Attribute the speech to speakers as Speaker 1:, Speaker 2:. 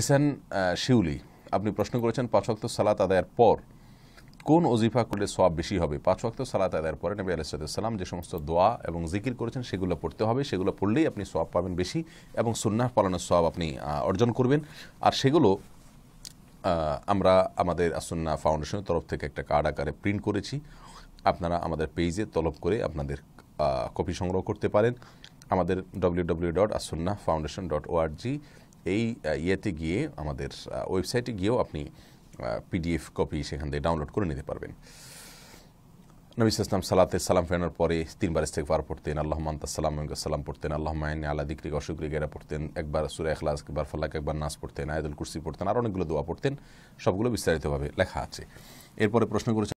Speaker 1: S N শিউলি আপনি প্রশ্ন করেছেন পাঁচ ওয়াক্ত সালাত আদায়ের পর কোন ওজিফা করলে সব বেশি হবে পাঁচ ওয়াক্ত সালাত আদায়ের পরে নবী আলাইসাল্লাম যে সমস্ত দোয়া এবং জিকির করেছেন সেগুলো পড়তে হবে সেগুলো পড়লেই আপনি সব পাবেন বেশি এবং সুন্নাহ পালনের সব আপনি অর্জন করবেন আর সেগুলো আমরা আমাদের আসন্না ফাউন্ডেশনের তরফ থেকে একটা কার্ড আকারে প্রিন্ট করেছি আপনারা আমাদের পেজে তলব করে আপনাদের কপি সংগ্রহ করতে পারেন আমাদের W W dot Asanna foundation dot O R G এই ইয়েতে গিয়ে আমাদের ওয়েবসাইটে গিয়েও আপনি পিডিএফ কপি সেখান থেকে ডাউনলোড করে নিতে পারবেন নবী ইসলাম সালাতে সালাম ফেরানোর পরে তিনবার ইস্তেকবার পড়তেন আল্লাহ সালাম সালাম পড়তেন আল্লাহ মাহিনী আল্লাহ অশোক অসুক্রিকেরা পড়তেন একবার সুরা এখলাস একবার ফলাক একবার নাচ পড়তেন আয়দুল কুর্সি পড়তেন আর অনেকগুলো দোয়া পড়তেন সবগুলো বিস্তারিতভাবে লেখা আছে এরপরে প্রশ্ন করেছে